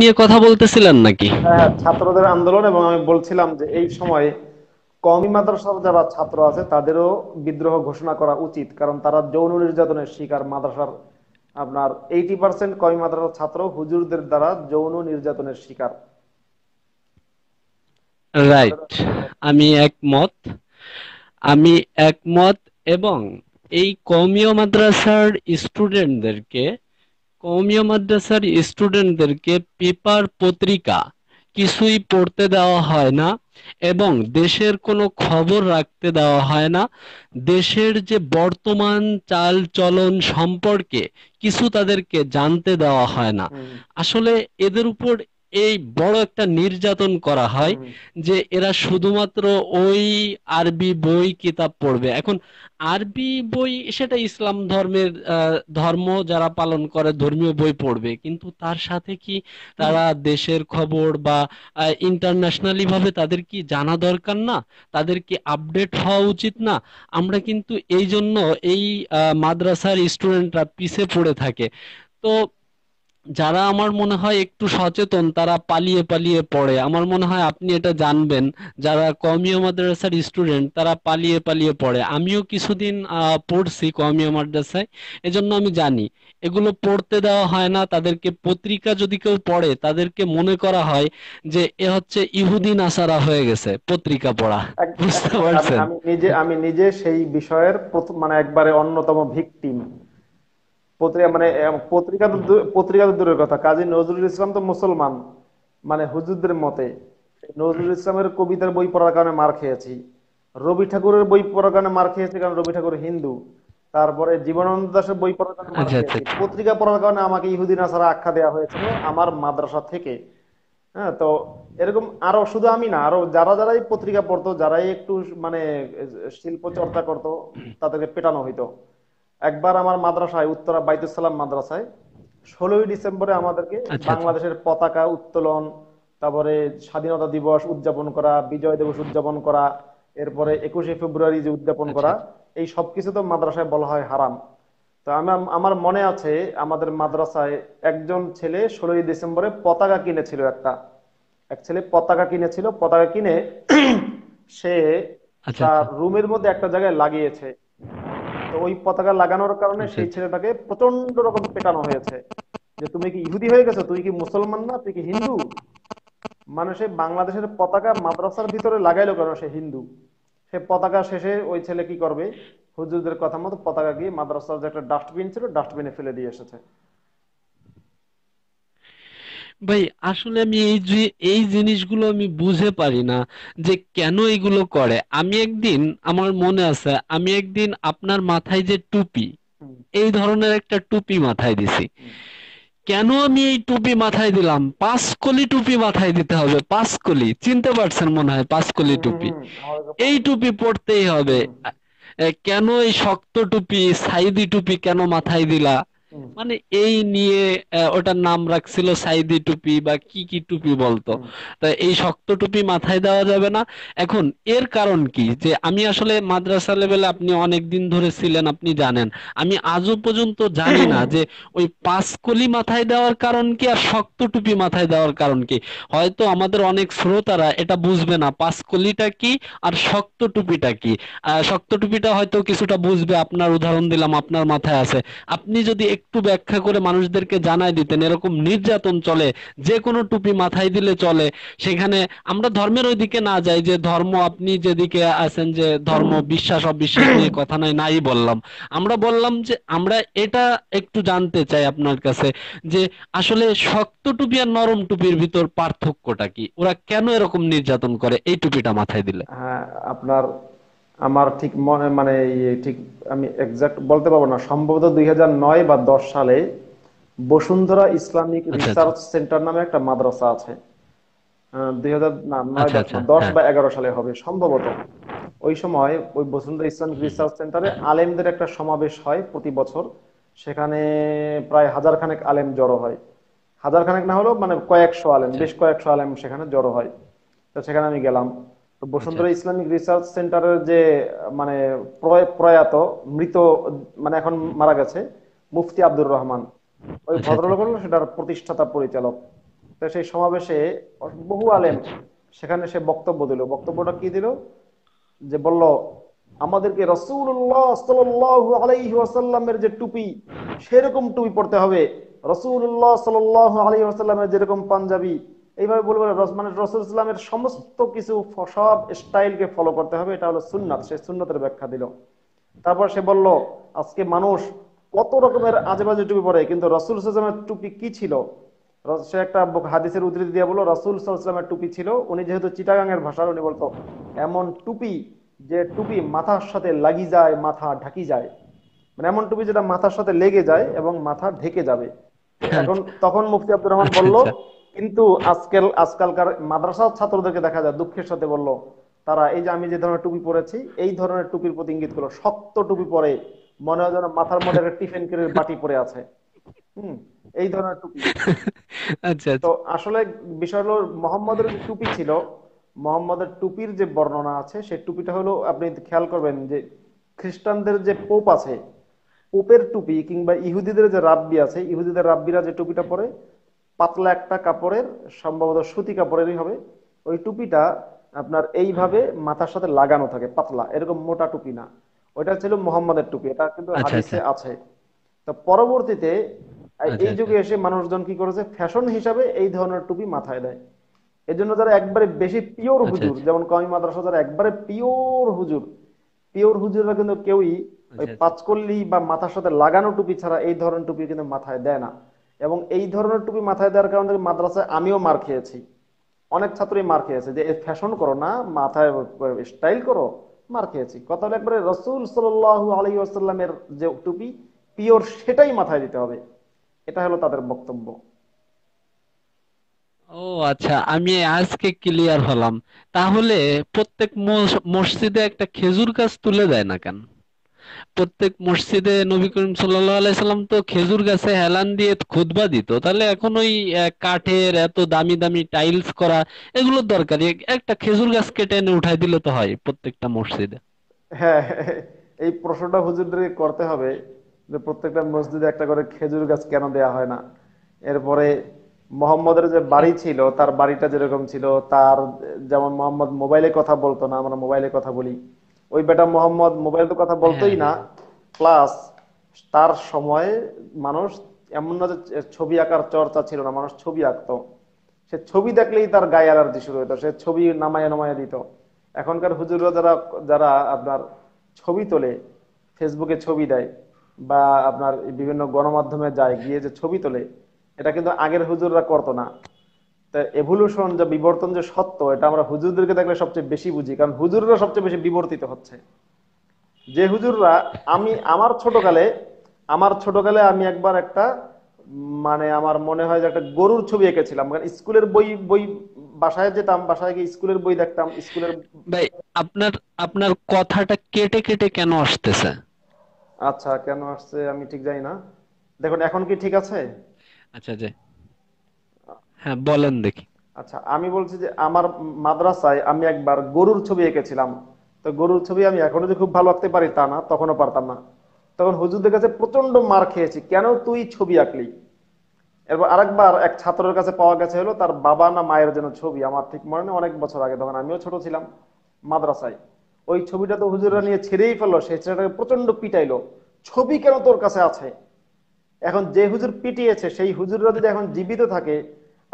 নিয়ে কথা বলতেছিলেন নাকি হ্যাঁ ছাত্রদের আন্দোলন এবং আমি বলছিলাম যে এই সময়ে কমি মাদ্রাসার যারা ছাত্র আছে তাদেরও বিদ্রোহ ঘোষণা করা উচিত কারণ তারা যৌন নির্যাতনের শিকার মাদ্রাসার আপনার এইটি পার্সেন্ট কমি মাদ্রাসার ছাত্র হুজুরদের দ্বারা যৌন নির্যাতনের শিকার রাইট আমি একমত আমি একমত এবং এই কমিও মাদ্রাসার স্টুডেন্টদেরকে কৌমিয়া মাদ্রাসার স্টুডেন্টদেরকে পেপার পত্রিকা কিছুই পড়তে দেওয়া হয় না এবং দেশের কোনো খবর রাখতে দেওয়া হয় না দেশের যে বর্তমান চাল চলন সম্পর্কে কিছু তাদেরকে জানতে দেওয়া হয় না আসলে এদের উপর এই বড় একটা নির্যাতন করা হয় যে এরা শুধুমাত্র ওই আরবি বই কিতাব পড়বে এখন আরবি বই সেটা ইসলাম ধর্মের ধর্ম যারা পালন করে ধর্মীয় বই পড়বে কিন্তু তার সাথে কি তারা দেশের খবর বা ইন্টারন্যাশনালি ভাবে তাদের কি জানা দরকার না তাদের কি আপডেট হওয়া উচিত না আমরা কিন্তু এই জন্য এই মাদ্রাসার স্টুডেন্টরা পিছে পড়ে থাকে তো যারা আমার মনে হয় একটু সচেতন তারা পালিয়ে পালিয়ে পড়ে আমার মনে হয় আপনি এটা জানবেন যারা কমিও মাদ্রাসার স্টুডেন্ট তারা পালিয়ে পালিয়ে পড়ে আমিও কিছুদিন পড়ছি কমিও মাদ্রাসায় এজন্য আমি জানি এগুলো পড়তে দেওয়া হয় না তাদেরকে পত্রিকা যদি কেউ পড়ে তাদেরকে মনে করা হয় যে এ হচ্ছে ইহুদি নাসারা হয়ে গেছে পত্রিকা পড়া বুঝতে পারছেন আমি নিজে আমি নিজে সেই বিষয়ের মানে একবারে অন্যতম ভিকটিম পত্রিকা মানে পত্রিকা তো পত্রিকা তো দূরের কথা কাজী নজরুল ইসলাম তো মুসলমান মানে হুজুরদের মতে নজরুল ইসলামের কবিতার বই পড়ার কারণে মার খেয়েছি রবি ঠাকুরের বই পড়ার কারণে মার খেয়েছি কারণ রবি ঠাকুর হিন্দু তারপরে জীবনানন্দ দাসের বই পড়ার কারণে আচ্ছা, আচ্ছা। পত্রিকা পড়ার কারণে আমাকে ইহুদিন আসার আখ্যা দেওয়া হয়েছিল আমার মাদ্রাসা থেকে হ্যাঁ তো এরকম আরো শুধু আমি না আরো যারা যারাই পত্রিকা পড়তো যারাই একটু মানে শিল্প চর্চা করতো তাদেরকে পেটানো হইতো একবার আমার মাদ্রাসায় উত্তরা বাইতুসালাম মাদ্রাসায় ষোলোই ডিসেম্বরে আমাদেরকে আচ্ছা, আচ্ছা। বাংলাদেশের পতাকা উত্তোলন তারপরে স্বাধীনতা দিবস উদযাপন করা বিজয় দিবস উদযাপন করা এরপরে একুশে ফেব্রুয়ারি যে উদযাপন আচ্ছা। করা এই সব কিছু তো মাদ্রাসায় বলা হয় হারাম তো আমি আমার মনে আছে আমাদের মাদ্রাসায় একজন ছেলে ষোলোই ডিসেম্বরে পতাকা কিনেছিল একটা এক ছেলে পতাকা কিনেছিল পতাকা কিনে সে তার রুমের মধ্যে একটা জায়গায় লাগিয়েছে ওই পতাকা লাগানোর কারণে সেই ছেলেটাকে প্রচন্ড রকম পেটানো হয়েছে যে তুমি কি ইহুদি হয়ে গেছো তুই কি মুসলমান না তুই কি হিন্দু মানে বাংলাদেশের পতাকা মাদ্রাসার ভিতরে লাগাইলো কারণ সে হিন্দু সে পতাকা শেষে ওই ছেলে কি করবে হুজুরদের কথা মতো পতাকা গিয়ে মাদ্রাসার যে একটা ডাস্টবিন ছিল ডাস্টবিনে ফেলে দিয়ে এসেছে ভাই আসলে আমি এই যে এই জিনিসগুলো আমি বুঝে পারি না যে কেন এগুলো করে আমি একদিন আমার মনে আছে আমি একদিন আপনার মাথায় যে টুপি এই ধরনের একটা টুপি মাথায় দিছি কেন আমি এই টুপি মাথায় দিলাম পাঁচ কলি টুপি মাথায় দিতে হবে পাঁচ কলি চিনতে পারছেন মনে হয় পাঁচ কলি টুপি এই টুপি পরতেই হবে কেন এই শক্ত টুপি সাইদি টুপি কেন মাথায় দিলা মানে এই নিয়ে ওটার নাম রাখছিল সাইদি টুপি বা কি কি টুপি বলতো তা এই শক্ত টুপি মাথায় দেওয়া যাবে না এখন এর কারণ কি যে আমি আসলে মাদ্রাসা লেভেলে আপনি অনেক দিন ধরে ছিলেন আপনি জানেন আমি আজও পর্যন্ত জানি না যে ওই পাঁচকলি মাথায় দেওয়ার কারণ কি আর শক্ত টুপি মাথায় দেওয়ার কারণ কি হয়তো আমাদের অনেক শ্রোতারা এটা বুঝবে না পাঁচকলিটা কি আর শক্ত টুপিটা কি শক্ত টুপিটা হয়তো কিছুটা বুঝবে আপনার উদাহরণ দিলাম আপনার মাথায় আছে আপনি যদি একটু ব্যাখ্যা করে মানুষদেরকে জানাই দিতেন এরকম নির্যাতন চলে যে কোনো টুপি মাথায় দিলে চলে সেখানে আমরা ধর্মের ওইদিকে না যাই যে ধর্ম আপনি যেদিকে আছেন যে ধর্ম বিশ্বাস অবিশ্বাস নিয়ে কথা নাই নাই বললাম আমরা বললাম যে আমরা এটা একটু জানতে চাই আপনার কাছে যে আসলে শক্ত টুপি আর নরম টুপির ভিতর পার্থক্যটা কি ওরা কেন এরকম নির্যাতন করে এই টুপিটা মাথায় দিলে হ্যাঁ আপনার আমার ঠিক মনে মানে ঠিক আমি এক্সাক্ট বলতে পারবো না সম্ভবত দুই নয় বা দশ সালে বসুন্ধরা ইসলামিক আচ্ছা, আচ্ছা। রিসার্চ সেন্টার নামে একটা মাদ্রাসা আছে আচ্ছা, দশ হ্যাঁ। বা এগারো সালে হবে সম্ভবত ওই সময় ওই বসুন্ধরা ইসলামিক রিসার্চ সেন্টারে আলেমদের একটা সমাবেশ হয় প্রতি বছর সেখানে প্রায় হাজার খানেক আলেম জড়ো হয় হাজার খানেক না হলেও মানে কয়েকশো আলেম বেশ কয়েকশো আলেম সেখানে জড়ো হয় তো সেখানে আমি গেলাম বসুন্ধরা আচ্ছা। ইসলামিক রিসার্চ সেন্টারের যে মানে প্রয়াত মৃত মানে এখন মারা গেছে মুফতি আব্দুর রহমান ওই আচ্ছা, আচ্ছা। ভদ্রলোক হলো সেটার প্রতিষ্ঠাতা পরিচালক তো সেই সমাবেশে বহু আলেম সেখানে সে বক্তব্য দিল বক্তব্যটা কি দিল যে বলল আমাদেরকে রসুল্লাহ সাল্লাহ আলাইহি ওয়াসাল্লামের যে টুপি সেরকম টুপি পড়তে হবে রসুল্লাহ সাল্লাহ আলাইহি ওয়াসাল্লামের যেরকম পাঞ্জাবি এইভাবে বলবো রস মানে রসুল ইসলামের সমস্ত কিছু সব স্টাইলকে ফলো করতে হবে এটা হলো সুন্নাত সে সুন্নতের ব্যাখ্যা দিল তারপর সে বলল আজকে মানুষ কত রকমের আজেবাজে টুপি পরে কিন্তু রসুল ইসলামের টুপি কি ছিল সে একটা হাদিসের উদ্ধৃতি দিয়ে বললো রসুল ইসলামের টুপি ছিল উনি যেহেতু চিটাগাং এর ভাষার উনি বলতো এমন টুপি যে টুপি মাথার সাথে লাগি যায় মাথা ঢাকি যায় মানে এমন টুপি যেটা মাথার সাথে লেগে যায় এবং মাথা ঢেকে যাবে এখন তখন মুফতি আব্দুর রহমান বললো আচ্ছা। কিন্তু আজকাল আজকালকার মাদ্রাসা ছাত্রদেরকে দেখা যায় দুঃখের সাথে বলল তারা এই যে আমি যে ধরনের টুপি পরেছি এই ধরনের টুপির প্রতি ইঙ্গিত করলো শক্ত টুপি পরে মনে হয় যেন মাথার মধ্যে একটা টিফিন কেরের বাটি পরে আছে এই ধরনের টুপি আচ্ছা, আচ্ছা তো আসলে বিষয় হলো মোহাম্মদের টুপি ছিল মোহাম্মদের টুপির যে বর্ণনা আছে সেই টুপিটা হলো আপনি খেয়াল করবেন যে খ্রিস্টানদের যে পোপ আছে পোপের টুপি কিংবা ইহুদিদের যে রাব্বি আছে ইহুদিদের রাব্বিরা যে টুপিটা পরে পাতলা একটা কাপড়ের সম্ভবত সুতি কাপড়েরই হবে ওই টুপিটা আপনার এইভাবে মাথার সাথে লাগানো থাকে পাতলা এরকম মোটা টুপি না ওইটা ছিল মোহাম্মদের টুপি এটা কিন্তু আচ্ছা, হাদিসে আচ্ছা। আছে তো পরবর্তীতে এই আচ্ছা, যুগে এসে মানুষজন কি করেছে ফ্যাশন হিসাবে এই ধরনের টুপি মাথায় দেয় এই জন্য যারা একবারে বেশি পিওর হুজুর যেমন কমি মাদ্রাসা যারা একবারে পিওর হুজুর পিওর হুজুররা কিন্তু কেউই ওই পাঁচকল্লি বা মাথার সাথে লাগানো টুপি ছাড়া এই ধরনের টুপি কিন্তু মাথায় দেয় না এবং এই ধরনের টুপি মাথায় দেওয়ার কারণে মাদ্রাসায় আমিও মার খেয়েছি অনেক ছাত্রই মার খেয়েছে যে ফ্যাশন করো না মাথায় স্টাইল করো মার খেয়েছি কথা হলো একবারে রসুল সাল আলী আসাল্লামের যে টুপি পিওর সেটাই মাথায় দিতে হবে এটা হলো তাদের বক্তব্য ও আচ্ছা আমি আজকে ক্লিয়ার হলাম তাহলে প্রত্যেক মসজিদে একটা খেজুর গাছ তুলে দেয় না কেন প্রত্যেক মসজিদে নবী করিম সাল্লাহ আলাইসাল্লাম তো খেজুর গাছে হেলান দিয়ে খুদবা দিত তাহলে এখন ওই কাঠের এত দামি দামি টাইলস করা এগুলোর দরকারি একটা খেজুর গাছ কেটে এনে উঠাই দিলে তো হয় প্রত্যেকটা মসজিদে হ্যাঁ এই প্রশ্নটা হুজুরদের করতে হবে যে প্রত্যেকটা মসজিদে একটা করে খেজুর গাছ কেন দেয়া হয় না এরপরে মোহাম্মদের যে বাড়ি ছিল তার বাড়িটা যেরকম ছিল তার যেমন মোহাম্মদ মোবাইলে কথা বলতো না আমরা মোবাইলে কথা বলি ওই বেটা মোহাম্মদ মোবাইল তো কথা বলতোই না হ্যাঁ, হ্যাঁ। প্লাস তার সময়ে মানুষ এমন না যে ছবি আঁকার চর্চা ছিল না মানুষ ছবি আঁকতো সে ছবি দেখলেই তার গায়ে আলার্জি শুরু হইতো সে ছবি নামায় নামায় দিত এখনকার হুজুরা যারা যারা আপনার ছবি তোলে ফেসবুকে ছবি দেয় বা আপনার বিভিন্ন গণমাধ্যমে যায় গিয়ে যে ছবি তোলে এটা কিন্তু আগের হুজুররা করতো না এভলিউশন যে বিবর্তন যে সত্য এটা আমরা হুজুরদেরকে দেখলে সবচেয়ে বেশি বুঝি কারণ হুজুররা সবচেয়ে বেশি বিবর্তিত হচ্ছে যে হুজুররা আমি আমার ছোটকালে আমার ছোটকালে আমি একবার একটা মানে আমার মনে হয় যে একটা গরুর ছবি এঁকেছিলাম কারণ মানে স্কুলের বই বই বাসায় যেতাম বাসায় গিয়ে স্কুলের বই দেখতাম স্কুলের ভাই আপনার আপনার কথাটা কেটে কেটে কেন আসতেছে আচ্ছা কেন আসছে আমি ঠিক জানি না দেখুন এখন কি ঠিক আছে আচ্ছা যাই হ্যাঁ বলেন দেখি আচ্ছা আমি বলছি যে আমার মাদ্রাসায় আমি একবার গরুর ছবি এঁকেছিলাম তো গরুর ছবি আমি এখনো যে খুব ভালো আঁকতে পারি তা না তখনও পারতাম না তখন হুজুরদের কাছে প্রচন্ড মার খেয়েছি কেন তুই ছবি আঁকলি এরপর আরেকবার এক ছাত্রের কাছে পাওয়া গেছে হলো তার বাবা না মায়ের জন্য ছবি আমার ঠিক মনে নেই অনেক বছর আগে তখন আমিও ছোট ছিলাম মাদ্রাসায় ওই ছবিটা তো হুজুররা নিয়ে ছেড়েই ফেললো সেই ছেলেটাকে প্রচন্ড পিটাইলো ছবি কেন তোর কাছে আছে এখন যে হুজুর পিটিয়েছে সেই হুজুররা যদি এখন জীবিত থাকে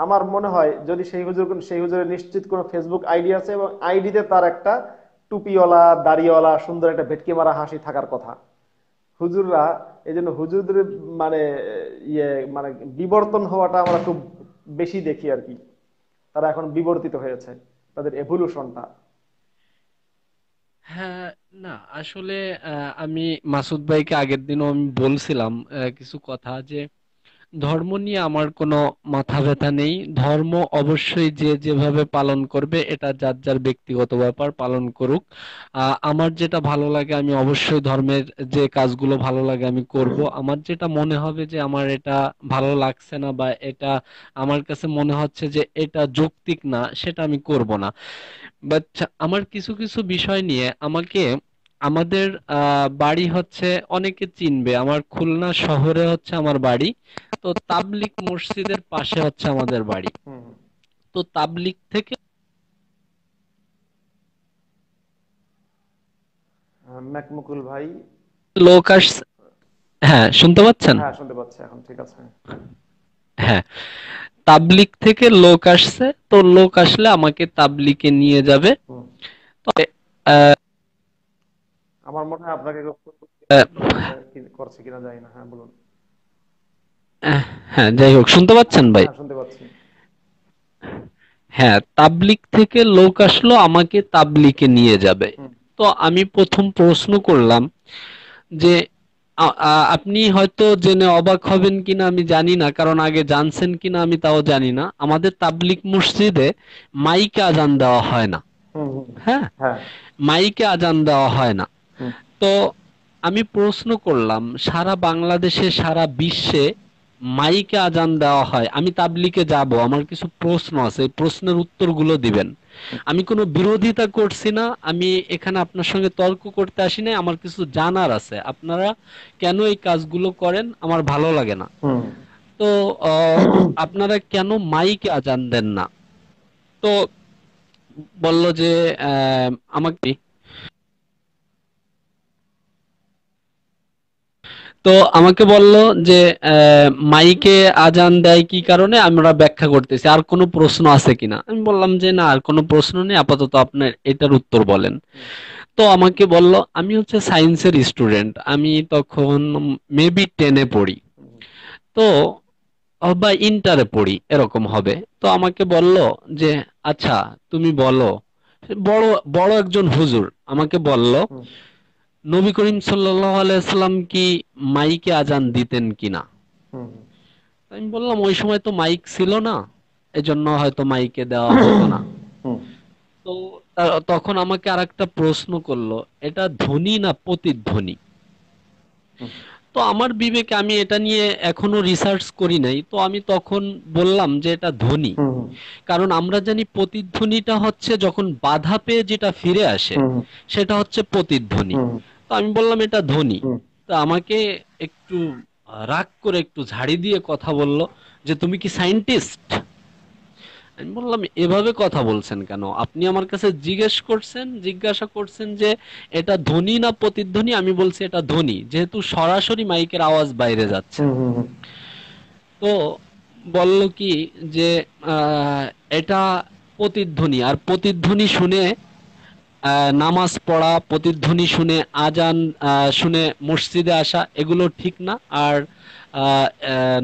আমার মনে হয় যদি সেই হুজুর সেই হুজুরের নিশ্চিত কোনো ফেসবুক আইডি আছে এবং আইডিতে তার একটা টুপিওয়ালা দাড়িওয়ালা সুন্দর একটা ভেটকি মারা হাসি থাকার কথা হুজুররা এই জন্য হুজুরদের মানে ইয়ে মানে বিবর্তন হওয়াটা আমরা খুব বেশি দেখি আর কি তারা এখন বিবর্তিত হয়েছে তাদের এভলিউশনটা হ্যাঁ না আসলে আমি মাসুদ ভাইকে আগের দিনও আমি বলছিলাম কিছু কথা যে ধর্ম নিয়ে আমার কোনো মাথা ব্যথা নেই ধর্ম অবশ্যই যে যেভাবে পালন করবে এটা যার যার ব্যক্তিগত ব্যাপার পালন করুক আমার যেটা ভালো লাগে আমি অবশ্যই ধর্মের যে কাজগুলো ভালো লাগে আমি করব আমার যেটা মনে হবে যে আমার এটা ভালো লাগছে না বা এটা আমার কাছে মনে হচ্ছে যে এটা যৌক্তিক না সেটা আমি করব না বাট আমার কিছু কিছু বিষয় নিয়ে আমাকে আমাদের বাড়ি হচ্ছে অনেকে চিনবে আমার খুলনা শহরে হচ্ছে আমার বাড়ি তো তাবলিক মসজিদের পাশে হচ্ছে আমাদের বাড়ি তো তাবলিক থেকে ভাই লোক আসছে হ্যাঁ শুনতে পাচ্ছেন হ্যাঁ শুনতে পাচ্ছি এখন ঠিক আছে হ্যাঁ তাবলিক থেকে লোক আসছে তো লোক আসলে আমাকে তাবলিকে নিয়ে যাবে তবে আমার মনে হয় আপনাকে হ্যাঁ। করছে কিনা জানি না হ্যাঁ বলুন হ্যাঁ যাই হোক শুনতে পাচ্ছেন ভাই হ্যাঁ, শুনতে পাচ্ছি হ্যাঁ তাবলিক থেকে লোক আসলো আমাকে তাবলিকে নিয়ে যাবে তো আমি প্রথম প্রশ্ন করলাম যে আপনি হয়তো জেনে অবাক হবেন কিনা আমি জানি না কারণ আগে জানছেন কিনা আমি তাও জানি না আমাদের তাবলিক মসজিদে মাইকে আজান দেওয়া হয় না হ্যাঁ? হ্যাঁ মাইকে আজান দেওয়া হয় না তো আমি প্রশ্ন করলাম সারা বাংলাদেশে সারা বিশ্বে মাইকে আজান দেওয়া হয় আমি তাবলিকে যাব আমার কিছু প্রশ্ন আছে এই প্রশ্নের উত্তরগুলো দিবেন আমি কোনো বিরোধিতা করছি না আমি এখানে আপনার সঙ্গে তর্ক করতে আসি না আমার কিছু জানার আছে আপনারা কেন এই কাজগুলো করেন আমার ভালো লাগে না তো আপনারা কেন মাইকে আজান দেন না তো বলল যে আমাকে তো আমাকে বলল যে মাইকে আজান দেয় কি কারণে আমরা ব্যাখ্যা করতেছি আর কোনো প্রশ্ন আছে কিনা আমি বললাম যে না আর কোনো প্রশ্ন নেই আপাতত আপনার এটার উত্তর বলেন তো আমাকে বলল আমি হচ্ছে সায়েন্সের স্টুডেন্ট আমি তখন মেবি টেনে পড়ি তো বা ইন্টারে পড়ি এরকম হবে তো আমাকে বলল যে আচ্ছা তুমি বলো বড় বড় একজন হুজুর আমাকে বলল নবী করিম সাল্লাম কি মাইকে আজান দিতেন কিনা আমি বললাম ওই সময় তো মাইক ছিল না এজন্য হয়তো মাইকে দেওয়া হতো না তো তখন আমাকে আর একটা প্রশ্ন করলো এটা ধনী না প্রতিধ্বনি তো আমার বিবেকে আমি এটা নিয়ে এখনো রিসার্চ করি নাই তো আমি তখন বললাম যে এটা ধ্বনি কারণ আমরা জানি প্রতিধ্বনিটা হচ্ছে যখন বাধা পেয়ে যেটা ফিরে আসে সেটা হচ্ছে প্রতিধ্বনি তো আমি বললাম এটা ধ্বনি তো আমাকে একটু রাগ করে একটু ঝাড়ি দিয়ে কথা বলল যে তুমি কি সাইন্টিস্ট আমি বললাম এভাবে কথা বলছেন কেন আপনি আমার কাছে জিজ্ঞেস করছেন জিজ্ঞাসা করছেন যে এটা ধ্বনি না প্রতিধ্বনি আমি বলছি এটা ধ্বনি যেহেতু সরাসরি মাইকের আওয়াজ বাইরে যাচ্ছে তো বলল কি যে এটা প্রতিধ্বনি আর প্রতিধ্বনি শুনে নামাজ পড়া প্রতিধ্বনি শুনে আজান শুনে মসজিদে আসা এগুলো ঠিক না আর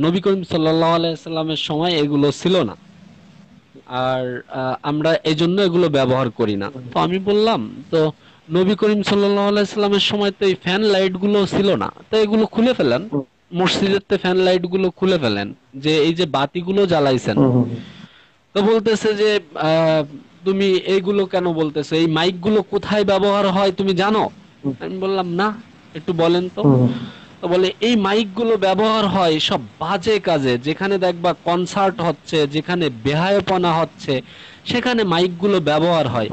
নবী করিম সাল্লাহ আলাইসাল্লামের সময় এগুলো ছিল না আর আমরা এই জন্য এগুলো ব্যবহার করি না তো আমি বললাম তো নবী করিম সাল্লামের সময় তো এই ফ্যান লাইট গুলো ছিল না তো এগুলো খুলে ফেলেন মসজিদের ফ্যান লাইট গুলো খুলে ফেলেন যে এই যে বাতিগুলো জ্বালাইছেন তো বলতেছে যে তুমি এইগুলো কেন বলতেছো এই মাইক গুলো কোথায় ব্যবহার হয় তুমি জানো আমি বললাম না একটু বলেন তো বলে এই মাইকগুলো ব্যবহার হয় সব বাজে কাজে যেখানে দেখবা কনসার্ট হচ্ছে যেখানে বেহায়পনা হচ্ছে সেখানে মাইকগুলো ব্যবহার হয়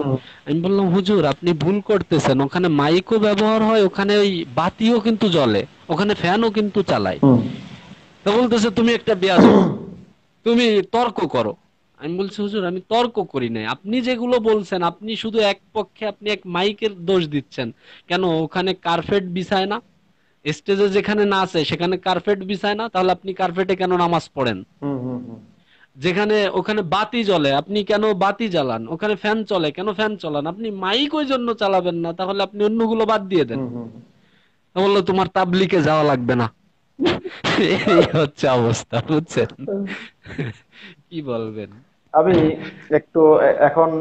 আমি বললাম হুজুর আপনি ভুল করতেছেন ওখানে মাইকও ব্যবহার হয় ওখানে ওই বাতিও কিন্তু জ্বলে ওখানে ফ্যানও কিন্তু চালায় তো বলতেছে তুমি একটা বেয়াজ তুমি তর্ক করো আমি বলছি হুজুর আমি তর্ক করি নাই আপনি যেগুলো বলছেন আপনি শুধু এক পক্ষে আপনি এক মাইকের দোষ দিচ্ছেন কেন ওখানে কার্পেট বিছায় না স্টেজে যেখানে আছে সেখানে কার্পেট বিছায় না তাহলে আপনি কার্পেটে কেন নামাজ পড়েন যেখানে ওখানে বাতি জ্বলে আপনি কেন বাতি জ্বালান ওখানে ফ্যান চলে কেন ফ্যান চালান আপনি মাইক ওই জন্য চালাবেন না তাহলে আপনি অন্যগুলো বাদ দিয়ে দেন বললো তোমার তাবলিকে যাওয়া লাগবে না এই হচ্ছে অবস্থা বুঝছেন কি বলবেন আমি একটু এখন